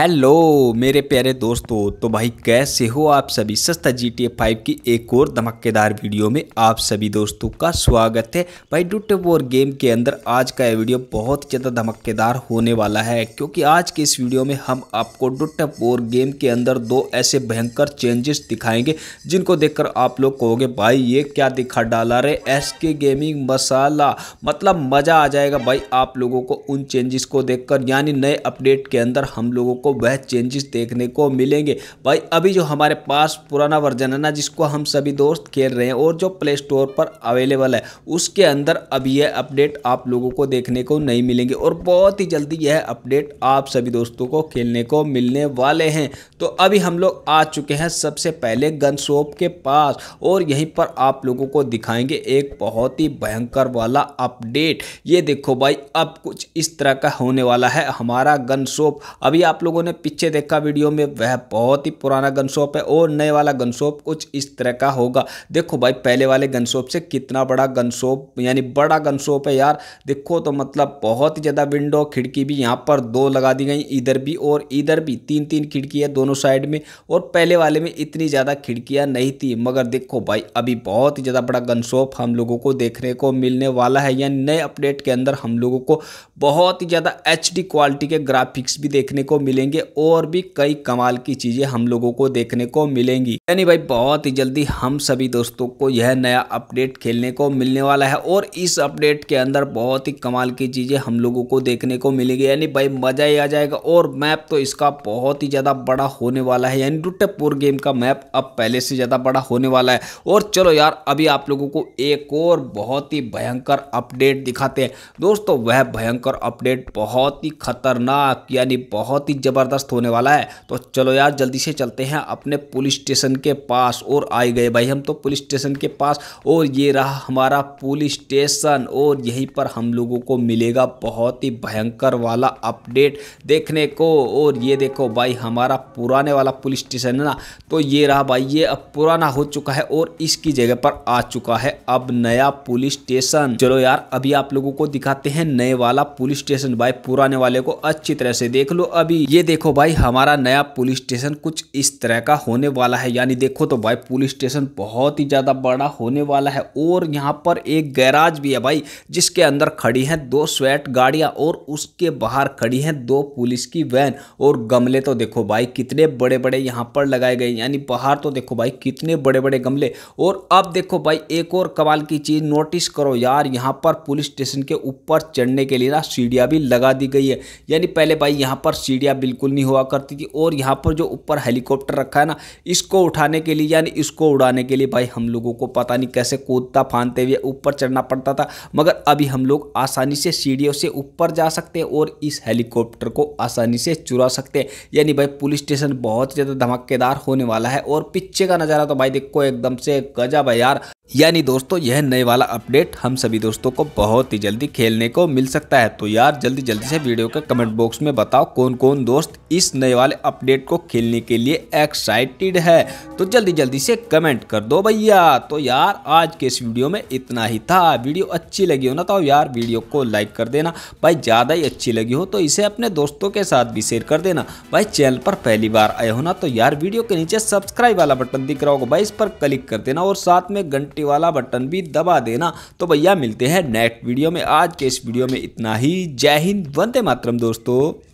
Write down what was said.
hello मेरे प्यारे दोस्तों तो भाई कैसे हो आप सभी सस्ता जी टी फाइव की एक और धमाकेदार वीडियो में आप सभी दोस्तों का स्वागत है भाई डूटे वोर गेम के अंदर आज का यह वीडियो बहुत ज़्यादा धमाकेदार होने वाला है क्योंकि आज के इस वीडियो में हम आपको डूटे वोर गेम के अंदर दो ऐसे भयंकर चेंजेस दिखाएंगे जिनको देख आप लोग कहोगे भाई ये क्या दिखा डाला रे एस के गेमिंग मसाला मतलब मज़ा आ जाएगा भाई आप लोगों को उन चेंजेस को देख यानी नए अपडेट के अंदर हम लोगों को वह चेंजेस देखने को मिलेंगे भाई अभी जो हमारे पास पुराना वर्जन है ना जिसको हम सभी दोस्त खेल रहे हैं और जो प्ले स्टोर पर अवेलेबल है उसके अंदर अब यह अपडेट आप लोगों को देखने को नहीं मिलेंगे और बहुत ही जल्दी यह अपडेट आप सभी दोस्तों को खेलने को मिलने वाले हैं तो अभी हम लोग आ चुके हैं सबसे पहले गन शॉप के पास और यहीं पर आप लोगों को दिखाएंगे एक बहुत ही भयंकर वाला अपडेट ये देखो भाई अब कुछ इस तरह का होने वाला है हमारा गन शॉप अभी आप लोग लोगों ने पीछे देखा वीडियो में वह बहुत ही पुराना गन शॉप है और नए वाला गन शॉप कुछ इस तरह का होगा देखो भाई पहले वाले गन शॉप से कितना बड़ा गन शॉप यानी बड़ा गन शॉप है यार देखो तो मतलब बहुत ही ज़्यादा विंडो खिड़की भी यहाँ पर दो लगा दी गई इधर भी और इधर भी तीन तीन खिड़की है दोनों साइड में और पहले वाले में इतनी ज़्यादा खिड़कियाँ नहीं थी मगर देखो भाई अभी बहुत ही ज़्यादा बड़ा गन शॉप हम लोगों को देखने को मिलने वाला है यानी नए अपडेट के अंदर हम लोगों को बहुत ही ज़्यादा एच क्वालिटी के ग्राफिक्स भी देखने को मिलेंगे करेंगे और भी कई कमाल की चीज़ें हम लोगों को देखने को मिलेंगी यानी भाई बहुत ही जल्दी हम सभी दोस्तों को यह नया अपडेट खेलने को मिलने वाला है और इस अपडेट के अंदर बहुत ही कमाल की चीज़ें हम लोगों को देखने को मिलेगी यानी भाई मज़ा ही आ जाएगा और मैप तो इसका बहुत ही ज़्यादा बड़ा होने वाला है यानी टुटेपुर गेम का मैप अब पहले से ज़्यादा बड़ा होने वाला है और चलो यार अभी आप लोगों को एक और बहुत ही भयंकर अपडेट दिखाते हैं दोस्तों वह भयंकर अपडेट बहुत ही खतरनाक यानी बहुत ही ज़बरदस्त होने वाला है तो चलो यार जल्दी से चलते हैं अपने पुलिस स्टेशन के पास और आए गए भाई हम तो पुलिस स्टेशन के पास और ये रहा हमारा पुलिस स्टेशन और यहीं पर हम लोगों को मिलेगा बहुत ही भयंकर वाला अपडेट देखने को और ये देखो भाई हमारा पुराने वाला पुलिस स्टेशन है ना तो ये रहा भाई ये अब पुराना हो चुका है और इसकी जगह पर आ चुका है अब नया पुलिस स्टेशन चलो यार अभी आप लोगों को दिखाते हैं नए वाला पुलिस स्टेशन भाई पुराने वाले को अच्छी तरह से देख लो अभी ये देखो भाई हमारा नया पुलिस स्टेशन कुछ इस तरह का होने वाला है यानी देखो तो भाई पुलिस स्टेशन बहुत ही ज़्यादा बड़ा होने वाला है और यहाँ पर एक गैराज भी है भाई जिसके अंदर खड़ी हैं दो स्वेट गाड़ियाँ और उसके बाहर खड़ी हैं दो पुलिस की वैन और गमले तो देखो भाई कितने बड़े बड़े यहाँ पर लगाए गए यानी बाहर तो देखो भाई कितने बड़े बड़े गमले और अब देखो भाई एक और कमाल की चीज़ नोटिस करो यार यहाँ पर पुलिस स्टेशन के ऊपर चढ़ने के लिए ना सीढ़ियाँ भी लगा दी गई है यानी पहले भाई यहाँ पर सीढ़ियाँ बिल्कुल नहीं हुआ करती थी और यहाँ पर जो ऊपर हेलीकॉप्टर रखा है ना इसको उठाने के लिए यानी इसको उड़ाने के लिए भाई हम लोगों को पता नहीं कैसे कूदता फानते हुए ऊपर चढ़ना पड़ता था मगर अभी हम लोग आसानी से सीढ़ियों से ऊपर जा सकते हैं और इस हेलीकॉप्टर को आसानी से चुरा सकते हैं यानी भाई पुलिस स्टेशन बहुत ज़्यादा धमाकेदार होने वाला है और पीछे का नज़ारा तो भाई देखो एकदम से गजा भाई यार यानी दोस्तों यह नए वाला अपडेट हम सभी दोस्तों को बहुत ही जल्दी खेलने को मिल सकता है तो यार जल्दी जल्दी से वीडियो के कमेंट बॉक्स में बताओ कौन कौन दोस्त इस नए वाले अपडेट को खेलने के लिए एक्साइटेड है तो जल्दी जल्दी से कमेंट कर दो भैया तो यार आज के इस वीडियो में इतना ही था वीडियो अच्छी लगी हो ना तो यार वीडियो को लाइक कर देना भाई ज़्यादा ही अच्छी लगी हो तो इसे अपने दोस्तों के साथ भी शेयर कर देना भाई चैनल पर पहली बार आए हो ना तो यार वीडियो के नीचे सब्सक्राइब वाला बटन दिख रहा होगा भाई इस पर क्लिक कर देना और साथ में घंटे सेफ्टी वाला बटन भी दबा देना तो भैया मिलते हैं नेक्स्ट वीडियो में आज के इस वीडियो में इतना ही जय हिंद वंदे मातरम दोस्तों